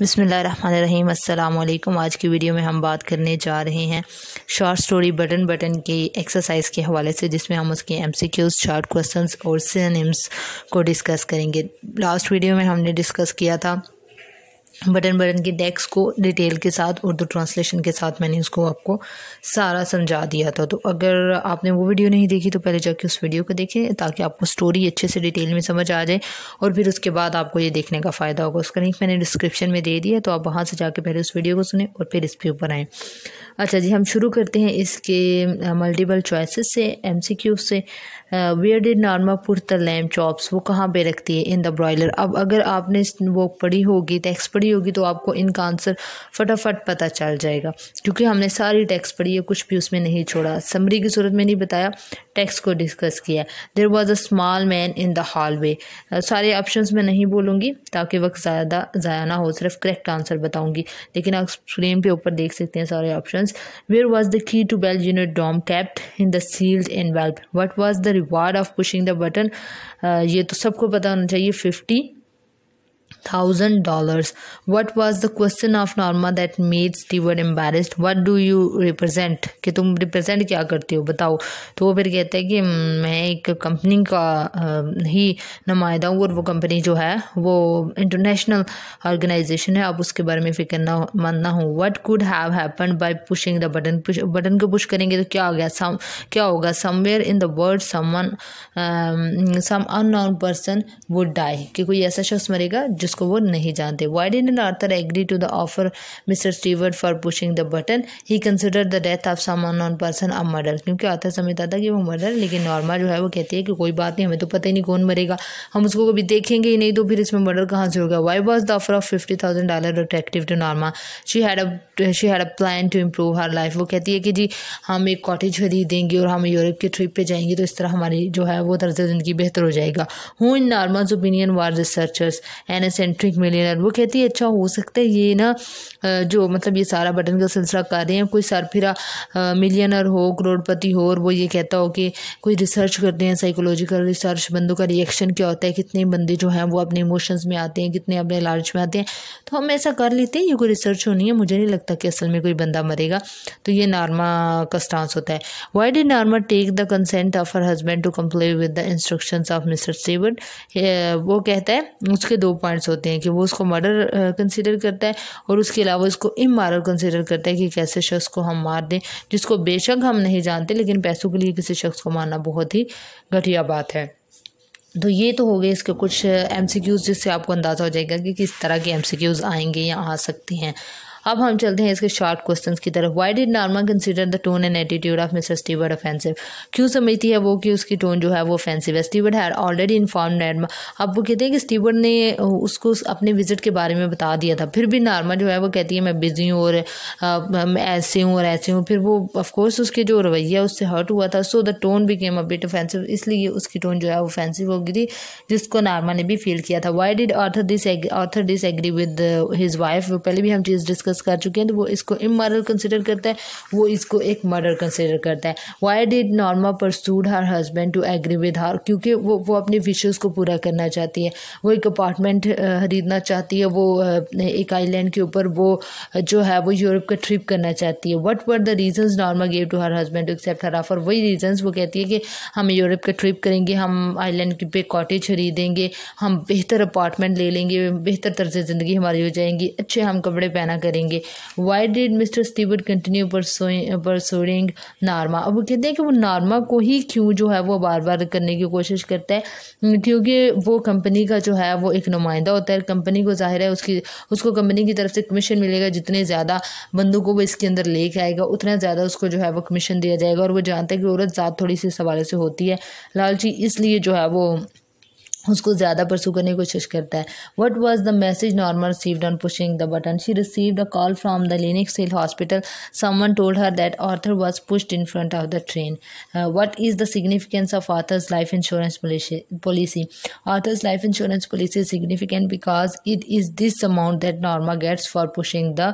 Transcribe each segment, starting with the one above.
बसमीम अल्लाम आज की वीडियो में हम बात करने जा रहे हैं शॉर्ट स्टोरी बटन बटन की एक्सरसाइज के हवाले से जिसमें हम उसके M C Qs short question और सिनेम्स को डिस्कस करेंगे लास्ट वीडियो में हमने डिस्कस किया था बटन बटन के डेक्स को डिटेल के साथ उर्दू ट्रांसलेशन के साथ मैंने उसको आपको सारा समझा दिया था तो अगर आपने वो वीडियो नहीं देखी तो पहले जाके उस वीडियो को देखें ताकि आपको स्टोरी अच्छे से डिटेल में समझ आ जाए और फिर उसके बाद आपको ये देखने का फ़ायदा होगा उसका लिंक मैंने डिस्क्रिप्शन में दे दिया तो आप वहाँ से जाके पहले उस वीडियो को सुने और फिर इसके ऊपर आएँ अच्छा जी हम शुरू करते हैं इसके मल्टीपल चॉइसेस से एमसीक्यू से where did Norma put the lamb chops वो कहाँ पे रखती है इन द ब्रॉयलर अब अगर आपने वो पढ़ी होगी टेक्स्ट पढ़ी होगी तो आपको इनका आंसर फटाफट पता चल जाएगा क्योंकि हमने सारी टेक्स्ट पढ़ी है कुछ भी उसमें नहीं छोड़ा समरी की सूरत में नहीं बताया टेक्स्ट को डिस्कस किया there was a small man in the hallway सारे ऑप्शन मैं नहीं बोलूँगी ताकि वक्त ज़्यादा ज़ाया ना हो सिर्फ करेक्ट आंसर बताऊँगी लेकिन आप स्क्रीन पे ऊपर देख सकते हैं सारे option where was the key to bell unit डॉम कैप्ट इन द सील्ड वेल्ब what was the reward of pushing the button ये तो सबको पता होना चाहिए fifty thousand dollars. What was the question of Norma that made Stewart embarrassed? What do you represent? कि तुम represent क्या करती हो बताओ तो वो फिर कहते हैं कि मैं एक company का ही नुमाइंदा हूँ और वो company जो है वो international organization है आप उसके बारे में फिक्र ना मन ना हो could have happened by pushing the button? Button button को पुश करेंगे तो क्या हो गया सम क्या होगा somewhere in the world someone some unknown person would die कि कोई ऐसा शख्स मरेगा जिस उसको वो नहीं जानते why and Arthur agree to the offer mister Stewart for pushing the button he consider the death of some known person a murder क्योंकि आर्थर समझता था कि वो मर्डर लेकिन नॉर्मल जो है वो कहती है कि कोई बात नहीं हमें तो पता ही नहीं कौन मरेगा हम उसको कभी देखेंगे ही नहीं तो फिर इसमें मर्डर कहाँ से होगा why was the offer of fifty thousand dollar attractive to Norma she had a she had a plan to improve her life वो कहती है कि जी हम एक कॉटेज खरीदेंगे और हम यूरोप की ट्रिप पर जाएंगे तो इस तरह हमारी जो है वो तर्ज ज़िंदगी बेहतर हो जाएगा who in normal opinion were researchers and as eccentric millionaire वो कहती है अच्छा हो सकता है ये ना जो मतलब ये सारा बटन का सिलसिला कर रहे हैं कोई सरफिरा मिलियनर हो करोड़पति हो और वो ये कहता हो कि कोई रिसर्च करते हैं साइकोलॉजिकल रिसर्च बंदों का रिएक्शन क्या होता है कितने बंदे जो हैं वो अपने इमोशंस में आते हैं कितने अपने लालच में आते हैं तो हम ऐसा कर लेते हैं ये कोई रिसर्च होनी है मुझे नहीं लगता कि असल में कोई बंदा मरेगा तो ये नार्मा का स्टांस होता है why did Norma take the consent of her husband to comply with the instruction of mister Seven वो कहता है उसके दो पॉइंट्स होते हैं कि वो उसको मर्डर कंसिडर करता है और उसके अलावा उसको इमॉरल कंसिडर करता है कि कैसे शख्स को हम मार दें जिसको बेशक हम नहीं जानते लेकिन पैसों के लिए किसी शख्स को मारना बहुत ही घटिया बात है तो ये तो हो गए इसके कुछ एम सी क्यूज़ जिससे आपको अंदाज़ा हो जाएगा कि किस तरह के एम सी क्यूज़ आएंगे या आ सकते हैं अब हम चलते हैं इसके शॉर्ट क्वेश्चन की तरफ why did Norma consider the tone and attitude of mister Steward offensive क्यों समझती है वो कि उसकी टोन जो है वो ऑफेंसिव है Steward had already inform Norma अब वो कहते हैं कि स्टीवर्ड ने उसको अपने विजिट के बारे में बता दिया था फिर भी नार्मा जो है वो कहती है मैं बिज़ी हूँ और ऐसे हूँ और ऐसे हूँ फिर वो ऑफकोर्स उसके जो रवैया उससे हर्ट हुआ था सो द टोन भी केम अबिट ऑफेंसिव इसलिए उसकी टोन जो है वो ऑफेंसिव हो गई थी जिसको नॉर्मा ने भी फील किया था why did Arthur dis Arthur disagree with his wife पहले भी हम चीज़ डिस्कस डिस्कस कर चुके हैं तो वो इसको इमॉरल कंसिडर करता है वो इसको एक मर्डर कंसिडर करता है why did Norma persuade her husband to agree with her क्योंकि वो वो अपने विशेज़ को पूरा करना चाहती है वो एक अपार्टमेंट खरीदना चाहती है वो एक आइलैंड के ऊपर वो जो है वो यूरोप का ट्रिप करना चाहती है what were the reason Norma gave to her husband to accept her offer वही रीजन वो कहती है कि हम यूरोप का ट्रिप करेंगे हम आइलैंड पे कॉटेज खरीदेंगे हम बेहतर अपार्टमेंट ले लेंगे बेहतर से ज़िंदगी हमारी हो जाएंगी अच्छे हम कपड़े पहना करेंगे करेंगे why did mister Steward continue pursuing Norma अब वो कहते हैं कि वो नार्मा को ही क्यों जो है वो बार बार करने की कोशिश करता है क्योंकि वो कंपनी का जो है वो एक नुमाइंदा होता है कंपनी को जाहिर है उसकी उसको कंपनी की तरफ से कमीशन मिलेगा जितने ज़्यादा बंदों को वो इसके अंदर लेके आएगा उतना ज़्यादा उसको जो है वो कमीशन दिया जाएगा और वो जानते हैं कि औरत ज़्यादा थोड़ी सी सवाले से होती है लालची इसलिए जो है वो उसको ज़्यादा परसू करने की कोशिश करता है what was the message normal received on pushing the button she received a call from the Lenox Hill hospital someone told her that Arthur was pushed in front of the train what is the significance of Arthur's life insurance policy Arthur's life insurance policy is significant because it is this amount that Norma gets for pushing the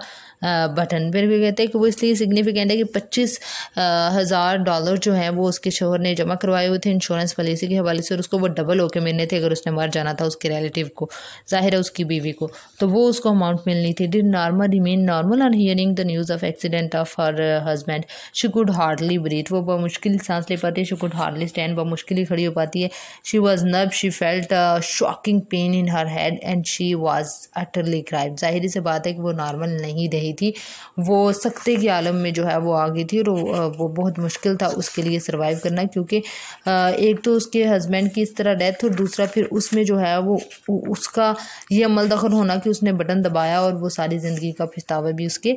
button फिर भी कहते हैं कि वो इसलिए significant है कि पच्चीस uh, हज़ार डॉलर जो है वो उसके शोहर ने जमा करवाए हुए थे इंश्योरेंस पॉलिसी के हवाले से और उसको वो डबल होके मिलने थे अगर उसने मर जाना था उसके रिलेटिव को जाहिर है उसकी बीवी को तो वो उसको अमाउंट मिलनी थी did normal remain normal on hearing the news of accident of her husband she could hardly breathe वो बमुश्किल सांस ले पाती है शी कुड हार्डली स्टैंड बमुश्किल ही खड़ी हो पाती है she was nerve she felt shocking pain in her head and she was utterly crime जाहिर से बात है कि वो नॉर्मल नहीं रही थी वो सख्ते के आलम में जो है वो आ गई थी और वो uh, बहुत मुश्किल था उसके लिए सर्वाइव करना क्योंकि uh, एक तो उसके हस्बैंड की इस तरह डेथ और दूसरा फिर उसमें जो है वो उसका ये अमल दखल होना कि उसने बटन दबाया और वो सारी ज़िंदगी का पछतावा भी उसके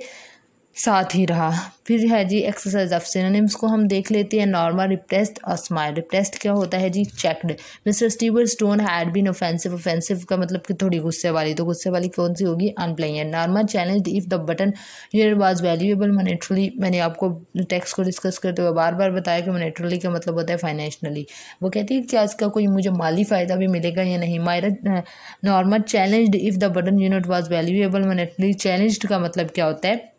साथ ही रहा फिर है जी एक्सरसाइज ऑफ सिनोनिम्स को हम देख लेते हैं नॉर्मल रिप्रेस्ड और स्माइल रिप्रेस्ड क्या होता है जी checked mister Steward Stone had been offensive offensive का मतलब कि थोड़ी गुस्से वाली तो गुस्से वाली कौन सी होगी अनप्लेन normal challenge if the button यर वॉज वैल्यूएबल मनीटरली मैंने आपको टैक्स को डिस्कस करते हुए बार बार बताया कि मोनेट्रोली का मतलब होता है फाइनेंशियली वो कहती है क्या इसका कोई मुझे माली फ़ायदा भी मिलेगा या नहीं मायरा normal challenge if the button unit was valuable monetarily challenge का मतलब क्या होता है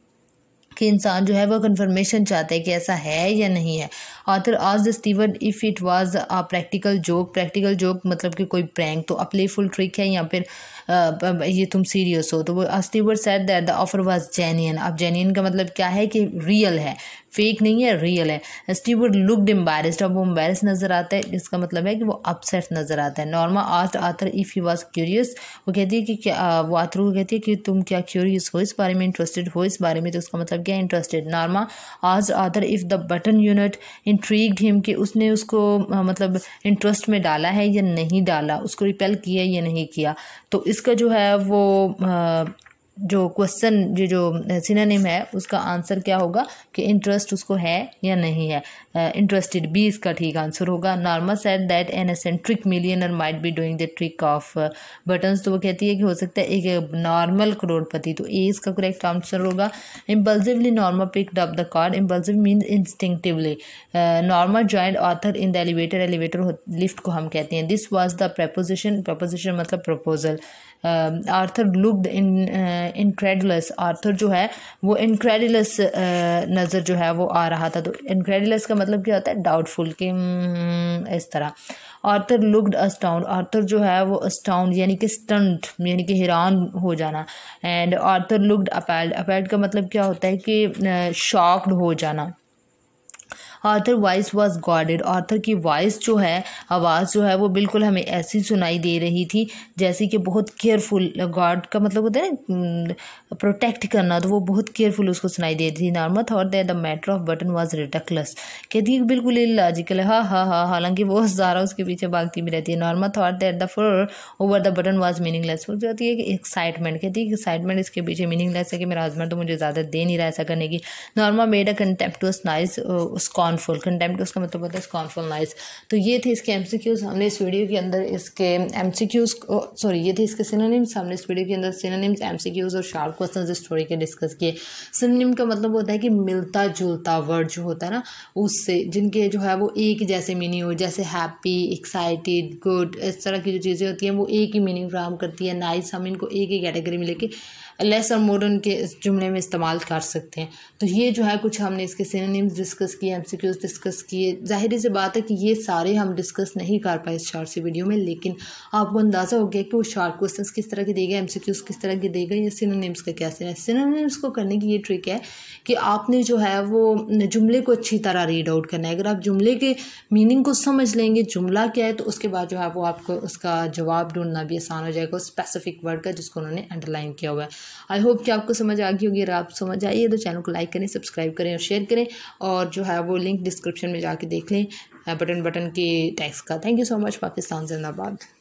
कि इंसान जो है वो कन्फर्मेशन चाहता है कि ऐसा है या नहीं है आथर आज the Steven if it was a practical joke practical joke मतलब कि कोई प्रैंक तो प्लेफुल ट्रिक है या फिर आ, ये तुम सीरियस हो तो वो Steward said that the offer was genuine अब जेन्यन का मतलब क्या है कि रियल है फेक नहीं है रियल है स्टीवर्ड लुकड एम्बेस्ड अब वो एम्बेरस नज़र आता है इसका मतलब है कि वो अपसेट नज़र आता है Norma asked Arthur if he was curious वो कहती है कि क्या वो आतर को कहती है कि तुम क्या क्यूरियस हो इस बारे में इंटरेस्टेड हो इस बारे में तो उसका मतलब क्या इंटरेस्टेड नॉर्मा आज Arthur if the button unit intrigued him कि उसने उसको मतलब इंटरेस्ट में डाला है या नहीं डाला उसको रिपेल किया या नहीं किया तो इसका जो है वो आ, जो क्वेश्चन जो जो सिनेम है उसका आंसर क्या होगा कि इंटरेस्ट उसको है या नहीं है इंटरेस्टेड बी इसका ठीक आंसर होगा Norma said that an eccentric millionaire might be doing the trick of buttons तो वो कहती है कि हो सकता है एक नॉर्मल करोड़पति तो ए इसका करेक्ट आंसर होगा impulsively Norma picked up the card impulsive mean instinctively Norma joined Arthur in the elevator elevator lift को हम कहते हैं this was the proposition proposition मतलब proposal Arthur looked in incredulous Arthur जो है वो इनक्रेडुलस uh, नज़र जो है वो आ रहा था तो इनक्रेडुलस का मतलब क्या होता है डाउटफुल कि हम्म, इस तरह आर्थर लुकड अस्टाउंड आर्थर जो है वो अस्टाउंड यानी कि स्टंट यानी कि हैरान हो जाना and Arthur looked appalled appalled का मतलब क्या होता है कि शॉक्ड uh, हो जाना Arthur voice was guarded Arthur की वॉइस जो है आवाज़ जो है वो बिल्कुल हमें ऐसी सुनाई दे रही थी जैसे कि बहुत केयरफुल गॉड का मतलब होता है ना प्रोटेक्ट हम्म, करना तो वो बहुत केयरफुल उसको सुनाई दे रही थी Norma thought that the matter of button was ridiculous कहती है बिल्कुल इलॉजिकल है हाँ हाँ हाँ हालांकि वो ज़ारा उसके पीछे भागती भी रहती है Norma thought that the furore the button was less हो जाती है कि एक्साइटमेंट कहती है एक्साइटमेंट इसके पीछे लेस है कि मेरा हस्बैंड तो मुझे ज़्यादा दे नहीं रहा ऐसा करने की Norma made a contemptuous noise उसकॉन कॉन्फुल कंटेम्प्ट उसका मतलब होता है स्कॉनफुल नाइस तो ये थे इसके एम हमने इस वीडियो के अंदर इसके एम सॉरी ये थे इसके सिनोनिम्स हमने इस वीडियो के अंदर सिनोनिम्स एम और शार्प क्वेश्चन इस स्टोरी के डिस्कस किए सिनोनिम का मतलब होता है कि मिलता जुलता वर्ड जो होता है ना उससे जिनके जो है वो एक जैसे मीनिंग हो जैसे हैप्पी एक्साइटेड गुड इस तरह की जो चीज़ें होती हैं वो एक ही मीनिंग फ्राहम करती है नाइस हम इनको एक ही कैटेगरी में लेके लेस और मॉडर्न के जुमले में इस्तेमाल कर सकते हैं तो ये जो है कुछ हमने इसके सिनोनिम्स डिस्कस किए क्यूज डिस्कस किए ज़ाहिर सी बात है कि ये सारे हम डिस्कस नहीं कर पाए इस शार्ट से वीडियो में लेकिन आपको अंदाज़ा हो गया कि वो शार्ट क्वेश्चन किस तरह के देगा एम किस तरह के देगा या सिनोनिम्स का क्या सीन है सिनोनिम्स को करने की ये ट्रिक है कि आपने जो है वो जुमले को अच्छी तरह रीड आउट करना है अगर आप जुमले के मीनिंग को समझ लेंगे जुमला क्या है तो उसके बाद जो है वो आपको उसका जवाब ढूंढना भी आसान हो जाएगा स्पेसिफिक वर्ड का जिसको उन्होंने अंडरलाइन किया हुआ है आई होप कि आपको समझ आ गई होगी अगर आप समझ आई है तो चैनल को लाइक करें सब्सक्राइब करें और शेयर करें और जो है वो लिंक डिस्क्रिप्शन में जाके देख लें बटन बटन के टैक्स का thank you so much Pakistan जिंदाबाद